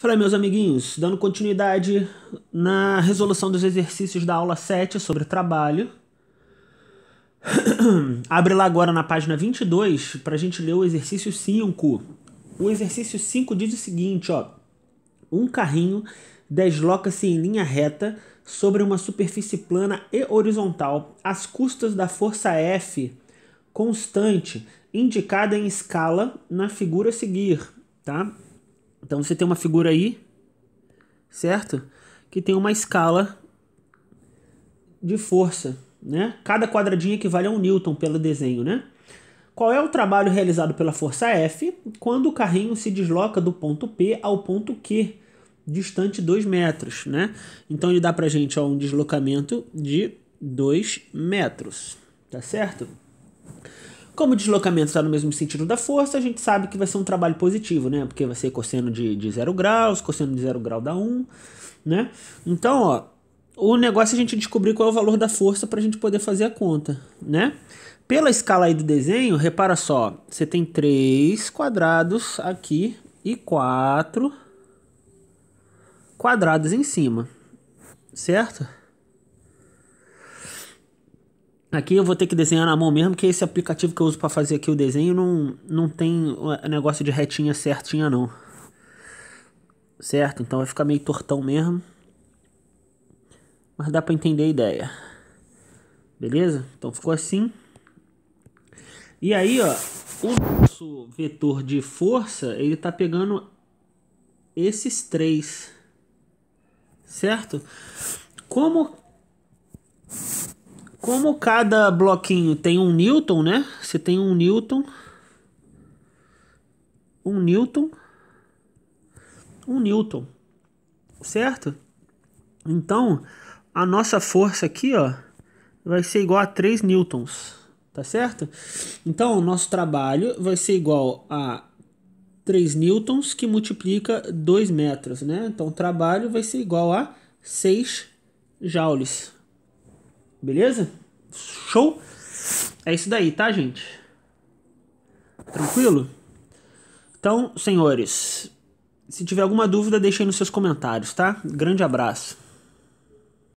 Fala, meus amiguinhos, dando continuidade na resolução dos exercícios da aula 7 sobre trabalho. Abre lá agora na página 22 para a gente ler o exercício 5. O exercício 5 diz o seguinte, ó. Um carrinho desloca-se em linha reta sobre uma superfície plana e horizontal às custas da força F constante indicada em escala na figura a seguir, tá? Então você tem uma figura aí, certo? Que tem uma escala de força, né? Cada quadradinho equivale a um newton pelo desenho, né? Qual é o trabalho realizado pela força F quando o carrinho se desloca do ponto P ao ponto Q, distante 2 metros, né? Então ele dá pra gente ó, um deslocamento de 2 metros, tá certo? Como o deslocamento está no mesmo sentido da força, a gente sabe que vai ser um trabalho positivo, né? Porque vai ser cosseno de, de zero graus, cosseno de zero grau dá 1, né? Então, ó, o negócio é a gente descobrir qual é o valor da força para a gente poder fazer a conta, né? Pela escala aí do desenho, repara só, você tem 3 quadrados aqui e 4 quadrados em cima, certo? Aqui eu vou ter que desenhar na mão mesmo, que esse aplicativo que eu uso para fazer aqui o desenho não, não tem negócio de retinha certinha não. Certo? Então vai ficar meio tortão mesmo. Mas dá para entender a ideia. Beleza? Então ficou assim. E aí, ó, o nosso vetor de força, ele tá pegando esses três. Certo? Como como cada bloquinho tem um Newton, né? Você tem um Newton, um Newton, um Newton, certo? Então, a nossa força aqui, ó, vai ser igual a 3 newtons, tá certo? Então, o nosso trabalho vai ser igual a 3 newtons que multiplica 2 metros, né? Então, o trabalho vai ser igual a 6 joules, Beleza? Show? É isso daí, tá, gente? Tranquilo? Então, senhores, se tiver alguma dúvida, deixe aí nos seus comentários, tá? Grande abraço.